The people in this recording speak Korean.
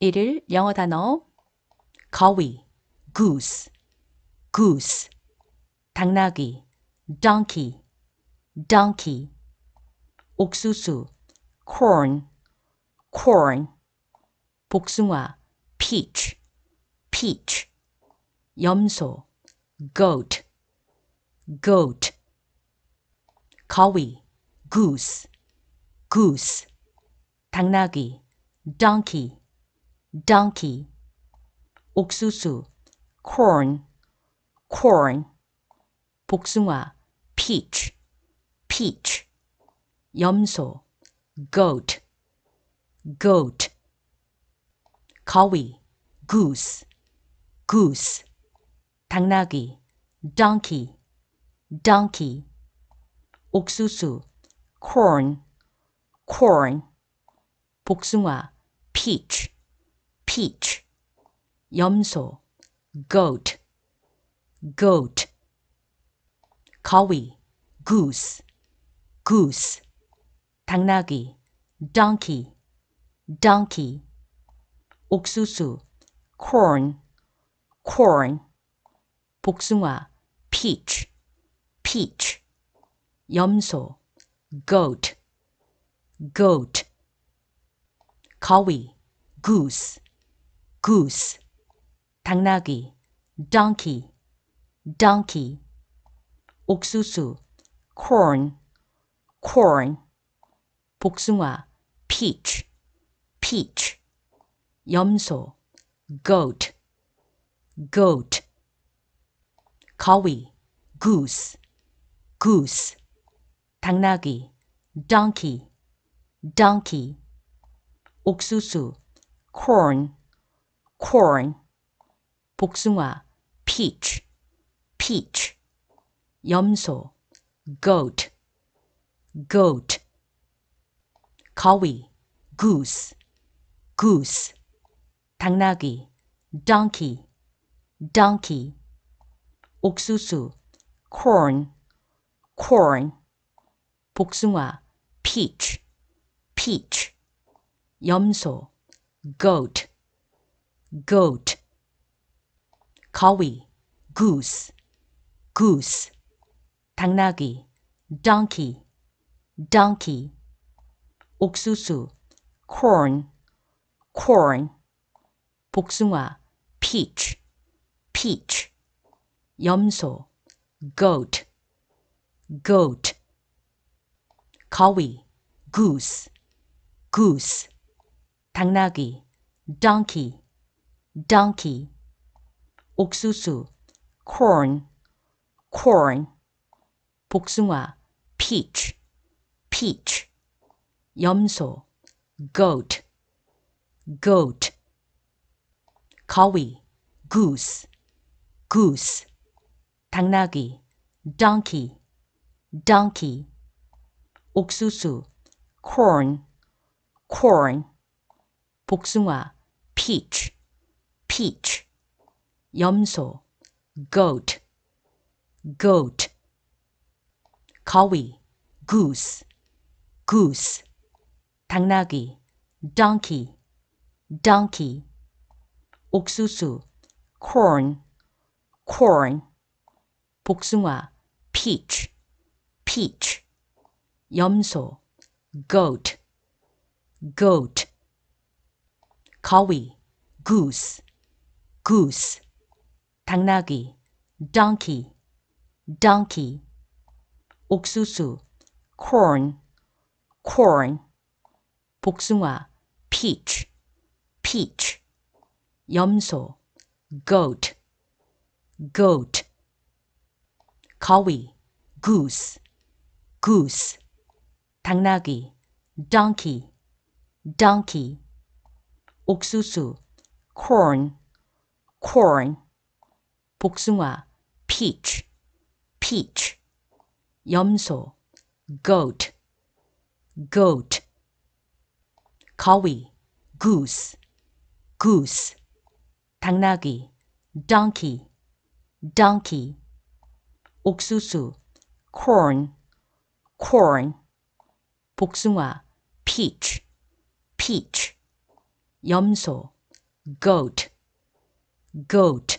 1일 영어 단어 거위, goose, goose, 당나귀, donkey, donkey, 옥수수, corn, corn, 복숭아, peach, peach, 염소, goat, goat, 거위, goose, goose, 당나귀, donkey, donkey, 옥수수, corn, corn, 복숭아, peach, peach, 염소, goat, goat, 거위, goose, goose, 당나귀, donkey, donkey, 옥수수, corn, corn, 복숭아, peach, peach 염소 goat goat 거위 goose goose 당나귀 donkey donkey 옥수수 corn corn 복숭아 peach peach 염소 goat goat 거위 goose goose 당나귀 donkey donkey 옥수수 corn corn 복숭아 peach peach 염소 goat goat 거위 goose goose 당나귀 donkey donkey 옥수수 corn corn, 복숭아, peach, peach, 염소, goat, goat, 거위, goose, goose, 당나귀, donkey, donkey, 옥수수, corn, corn, 복숭아, peach, peach, 염소, goat, goat, 거위, goose, goose, 당나귀, donkey, donkey, 옥수수, corn, corn, 복숭아, peach, peach, 염소, goat, goat, 거위, goose, goose, 당나귀, donkey, donkey, 옥수수, corn, corn, 복숭아, peach, peach, 염소, goat, goat, 거위, goose, goose, 당나귀, donkey, donkey, 옥수수, corn, corn, 복숭아, peach, peach 염소 goat goat 거위 goose goose 당나귀 donkey donkey 옥수수 corn corn 복숭아 peach peach 염소 goat goat 거위 goose goose, 당나귀, donkey, donkey, 옥수수, corn, corn, 복숭아, peach, peach, 염소, goat, goat, 거위, goose, goose, 당나귀, donkey, donkey, 옥수수, corn, corn, 복숭아, peach, peach, 염소, goat, goat, 거위, goose, goose, 당나귀, donkey, donkey, 옥수수, corn, corn, 복숭아, peach, peach, 염소, goat, goat